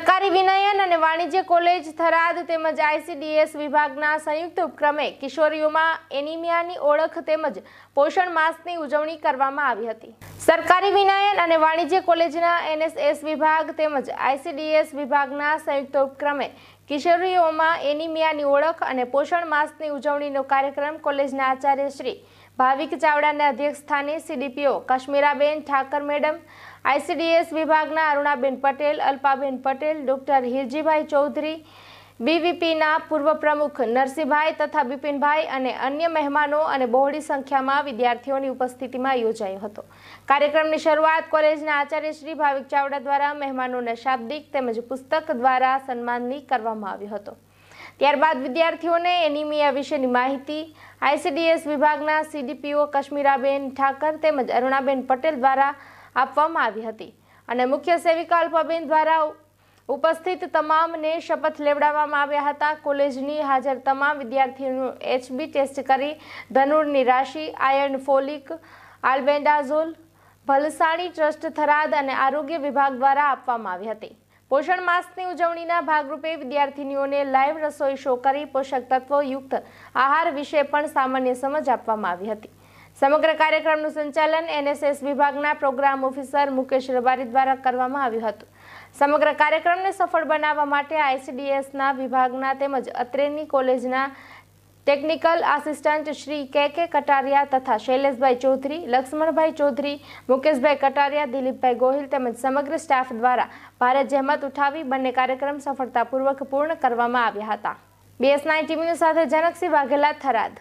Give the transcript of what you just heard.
સરકારી વિનયન અને વાણિજ્ય કોલેજ થરાદ તેમજ આઈસીડીએસ વિભાગના સંયુક્ત ઉપક્રમે કિશોરીઓમાં એનિમિયાની ઓળખ તેમજ પોષણ માસની ઉજવણી કરવામાં આવી હતી સરકારી વિનયન અને વાણિજ્ય કોલેજના એનએસએસ વિભાગ તેમજ આઈસીડીએસ વિભાગના સંયુક્ત ઉપક્રમે કિશોરીઓમાં એનિમિયાની ઓળખ અને પોષણ માસની ઉજવણીનો કાર્યક્રમ કોલેજના આચાર્ય શ્રી ભાવિક ચાવડાના અધ્યક્ષ સ્થાને CDPO Kashmiraben Thakar madam ICDS વિભાગના અરુણાબેન પટેલ અલ્પાબેન પટેલ ડોક્ટર હિરજીભાઈ ચૌધરી બીવીપીના પૂર્વ પ્રમુખ નરસિંહભાઈ તથા બિપિનભાઈ અને અન્ય મહેમાનો અને બહોળી સંખ્યામાં વિદ્યાર્થીઓની ઉપસ્થિતિમાં યોજાયો હતો કાર્યક્રમની શરૂઆત કોલેજના આચાર્ય શ્રી ભાવિક ચાવડા દ્વારા મહેમાનોને શાબ્દિક તેમજ પુસ્તક દ્વારા સન્માનની કરવામાં આવ્યો હતો ત્યારબાદ વિદ્યાર્થીઓને એનિમિયા વિશેની માહિતી આઈસીડીએસ વિભાગના સીડીપીઓ કશ્મીરાબેન ઠાકર તેમજ અરુણાબેન પટેલ દ્વારા આપવામાં આવી હતી અને મુખ્ય સેવિકા અલ્પાબેન દ્વારા ઉપસ્થિત તમામને શપથ લેવડાવવામાં આવ્યા હતા કોલેજની હાજર તમામ વિદ્યાર્થીઓનું એચબી ટેસ્ટ કરી ધનુરની રાશિ iron folic albendazole Bhalsani trust Tharad અને આરોગ્ય વિભાગ દ્વારા આપવામાં આવી હતી પોષણ માસની ઉજવણીના ભાગરૂપે વિદ્યાર્થીનીઓને લાઈવ રસોઈ શો કરી પોષક તત્વો યુક્ત આહાર વિશે પણ સામાન્ય સમજ આપવામાં આવી હતી સમગ્ર કાર્યક્રમનું સંચાલન એનએસએસ વિભાગના પ્રોગ્રામ ઓફિસર મુકેશ રબારી દ્વારા કરવામાં આવ્યું હતું સમગ્ર કાર્યક્રમને સફળ બનાવવા માટે આઈસીડીએસના વિભાગના તેમજ અત્રેની કોલેજના ટેકનિકલ આસિસ્ટન્ટ શ્રી કે કે કટારિયા તથા શૈલેષભાઈ ચૌધરી લક્ષ્મણભાઈ ચૌધરી મુકેશભાઈ કટારિયા દિલીપભાઈ ગોહિલ તેમજ સમગ્ર સ્ટાફ દ્વારા ભારે જહેમત ઉઠાવી બંને કાર્યક્રમ સફળતાપૂર્વક પૂર્ણ કરવામાં આવ્યા હતા બીએસ નાઇન ટીવી સાથે જનકસિંહ વાઘેલા થરાદ